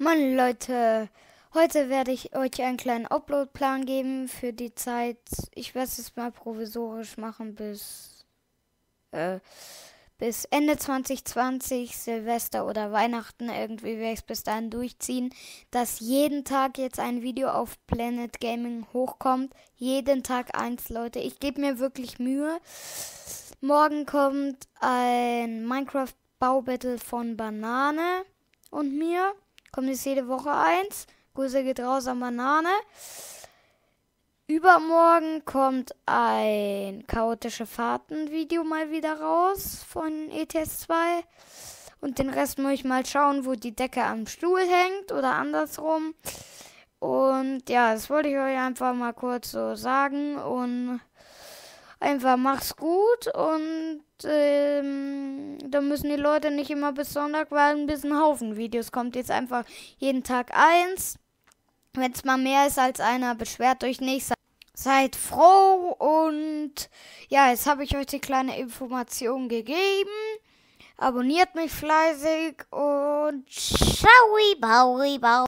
Moin Leute, heute werde ich euch einen kleinen Upload-Plan geben für die Zeit. Ich werde es mal provisorisch machen bis, äh, bis Ende 2020, Silvester oder Weihnachten. Irgendwie werde ich es bis dahin durchziehen, dass jeden Tag jetzt ein Video auf Planet Gaming hochkommt. Jeden Tag eins, Leute. Ich gebe mir wirklich Mühe. Morgen kommt ein Minecraft-Baubattle von Banane und mir. Kommt jetzt jede Woche eins. Grüße geht raus an Banane. Übermorgen kommt ein chaotische Fahrten-Video mal wieder raus von ETS 2. Und den Rest muss ich mal schauen, wo die Decke am Stuhl hängt oder andersrum. Und ja, das wollte ich euch einfach mal kurz so sagen. Und einfach mach's gut und ähm, da müssen die Leute nicht immer bis Sonntag warten, bis ein Haufen Videos kommt. Jetzt einfach jeden Tag eins. Wenn es mal mehr ist als einer, beschwert euch nicht. Seid froh und ja, jetzt habe ich euch die kleine Information gegeben. Abonniert mich fleißig und ciao, bauri, bauri.